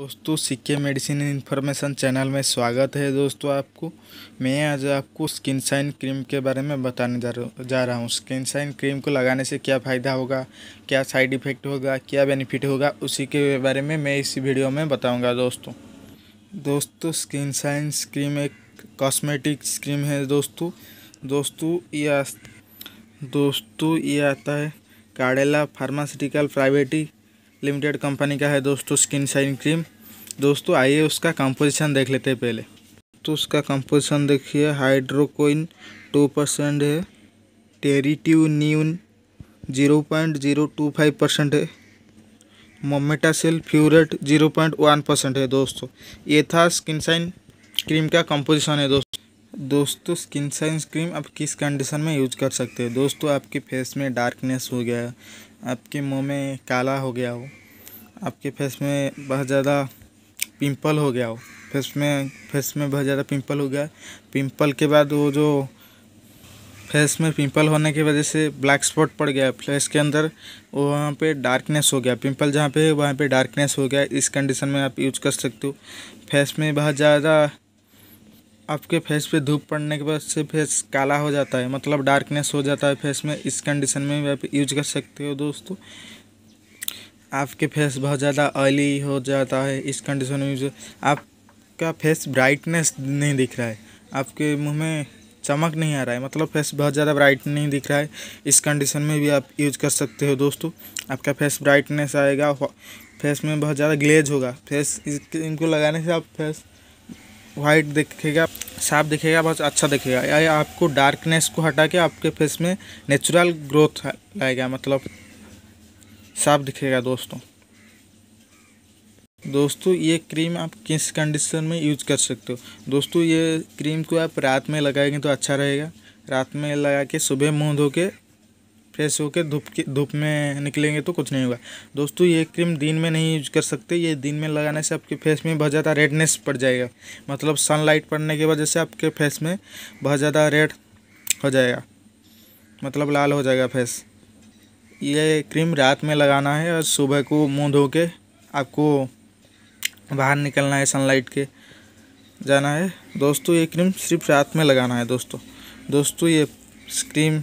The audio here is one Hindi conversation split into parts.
दोस्तों सिक्के मेडिसिन इन्फॉर्मेशन चैनल में स्वागत है दोस्तों आपको मैं आज आपको स्किन साइन क्रीम के बारे में बताने जा रहा जा रहा हूँ स्किन साइन क्रीम को लगाने से क्या फ़ायदा होगा क्या साइड इफ़ेक्ट होगा क्या बेनिफिट होगा उसी के बारे में मैं इसी वीडियो में बताऊँगा दोस्तों दोस्तों स्किन साइन क्रीम एक कॉस्मेटिक क्रीम है दोस्तों दोस्तों यह दोस्तों ये आता है Cadila pharmaceutical private limited company का है दोस्तों स्किन शाइन क्रीम दोस्तों आइए उसका कंपोजिशन देख लेते हैं पहले तो उसका कंपोजिशन देखिए हाइड्रोकोइन टू परसेंट है न्यून zero point zero two five percent है mometasone furoate zero point one percent है दोस्तों ये था स्किन साइन क्रीम का कंपोजिशन है दोस्तों दोस्तों स्किन साइन क्रीम आप किस कंडीशन में यूज कर सकते हैं दोस्तों आपके फेस में डार्कनेस हो गया आपके मुंह में काला हो गया हो आपके फेस में बहुत ज़्यादा पिंपल हो गया हो फेस में फेस में बहुत ज़्यादा पिंपल हो गया पिंपल के बाद वो जो फेस में पिंपल होने की वजह से ब्लैक स्पॉट पड़ गया फेस के अंदर वो वहाँ पे डार्कनेस हो गया पिंपल जहाँ पे है वहाँ पे डार्कनेस हो गया इस कंडीशन में आप यूज कर सकते हो फेस में बहुत ज़्यादा आपके फेस पे धूप पड़ने के बाद से फेस काला हो जाता है मतलब डार्कनेस हो जाता है फेस में इस कंडीशन में भी आप यूज कर सकते हो दोस्तों आपके फेस बहुत ज़्यादा ऑयली हो जाता है इस कंडीशन में यूज आपका फेस ब्राइटनेस नहीं दिख रहा है आपके मुंह में चमक नहीं आ रहा है मतलब फेस बहुत ज़्यादा ब्राइट नहीं दिख रहा है इस कंडीशन में भी आप यूज कर सकते हो दोस्तों आपका फेस ब्राइटनेस आएगा फेस में बहुत ज़्यादा ग्लेज होगा फेस इनको लगाने से आप फेस वाइट दिखेगा साफ दिखेगा बहुत अच्छा दिखेगा या आपको डार्कनेस को हटा के आपके फेस में नेचुरल ग्रोथ लाएगा मतलब साफ दिखेगा दोस्तों दोस्तों ये क्रीम आप किस कंडीशन में यूज कर सकते हो दोस्तों ये क्रीम को आप रात में लगाएंगे तो अच्छा रहेगा रात में लगा के सुबह मुँह धो के फ्रेश होकर धूप के धूप में निकलेंगे तो कुछ नहीं होगा दोस्तों ये क्रीम दिन में नहीं यूज कर सकते ये दिन में लगाने से आपके फेस में बहुत ज़्यादा रेडनेस पड़ जाएगा मतलब सनलाइट पड़ने की वजह से आपके फेस में बहुत ज़्यादा रेड हो जाएगा मतलब लाल हो जाएगा फेस ये क्रीम रात में लगाना है और सुबह को मुँह धो के आपको बाहर निकलना है सनलाइट के जाना है दोस्तों ये क्रीम सिर्फ रात में लगाना है दोस्तों दोस्तों ये क्रीम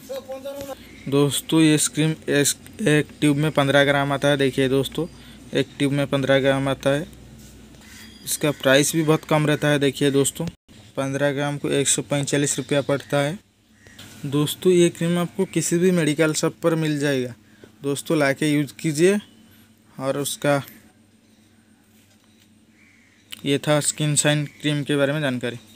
दोस्तों ये स्क्रीम एक ट्यूब में पंद्रह ग्राम आता है देखिए दोस्तों एक ट्यूब में पंद्रह ग्राम आता है इसका प्राइस भी बहुत कम रहता है देखिए दोस्तों पंद्रह ग्राम को एक सौ पैंतालीस रुपया पड़ता है दोस्तों ये क्रीम आपको किसी भी मेडिकल शॉप पर मिल जाएगा दोस्तों ला के यूज कीजिए और उसका ये था स्किन शाइन क्रीम के बारे में जानकारी